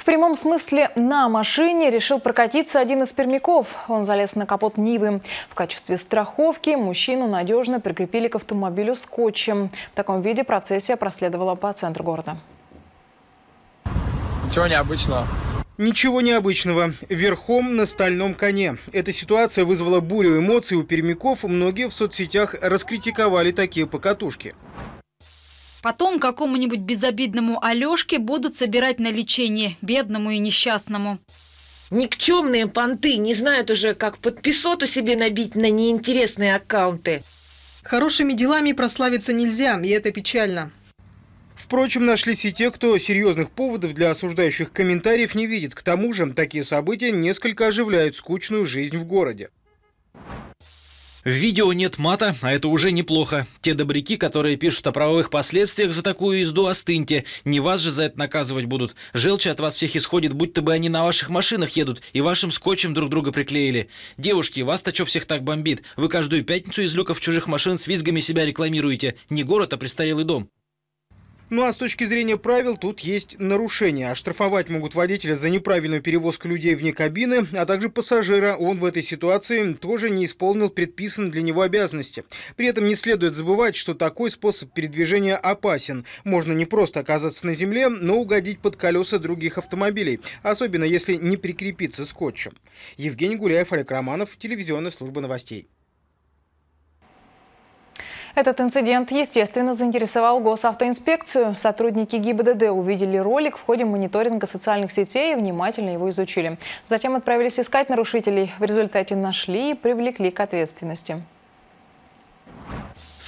В прямом смысле на машине решил прокатиться один из пермяков. Он залез на капот Нивы. В качестве страховки мужчину надежно прикрепили к автомобилю скотчем. В таком виде процессия проследовала по центру города. Ничего необычного. Ничего необычного. Верхом на стальном коне. Эта ситуация вызвала бурю эмоций у пермяков. Многие в соцсетях раскритиковали такие покатушки. Потом какому-нибудь безобидному Алешке будут собирать на лечение, бедному и несчастному никчемные понты, не знают уже, как подписоту себе набить на неинтересные аккаунты. Хорошими делами прославиться нельзя, и это печально. Впрочем, нашлись и те, кто серьезных поводов для осуждающих комментариев не видит. К тому же, такие события несколько оживляют скучную жизнь в городе. В видео нет мата, а это уже неплохо. Те добряки, которые пишут о правовых последствиях за такую езду, остыньте. Не вас же за это наказывать будут. Желчи от вас всех исходит, будто бы они на ваших машинах едут и вашим скотчем друг друга приклеили. Девушки, вас-то что всех так бомбит? Вы каждую пятницу из люков чужих машин с визгами себя рекламируете. Не город, а престарелый дом. Ну а с точки зрения правил тут есть нарушения. Оштрафовать могут водителя за неправильную перевозку людей вне кабины, а также пассажира. Он в этой ситуации тоже не исполнил предписанные для него обязанности. При этом не следует забывать, что такой способ передвижения опасен. Можно не просто оказаться на земле, но угодить под колеса других автомобилей, особенно если не прикрепиться скотчем. Евгений Гуляев, Олег Романов, телевизионная служба новостей. Этот инцидент, естественно, заинтересовал госавтоинспекцию. Сотрудники ГИБДД увидели ролик в ходе мониторинга социальных сетей и внимательно его изучили. Затем отправились искать нарушителей. В результате нашли и привлекли к ответственности.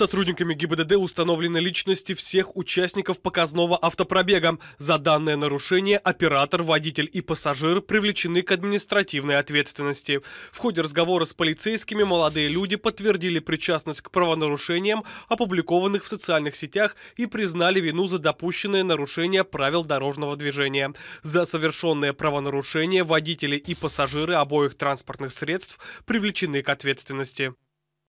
Сотрудниками ГИБДД установлены личности всех участников показного автопробега. За данное нарушение оператор, водитель и пассажир привлечены к административной ответственности. В ходе разговора с полицейскими молодые люди подтвердили причастность к правонарушениям, опубликованных в социальных сетях, и признали вину за допущенное нарушение правил дорожного движения. За совершенное правонарушение водители и пассажиры обоих транспортных средств привлечены к ответственности.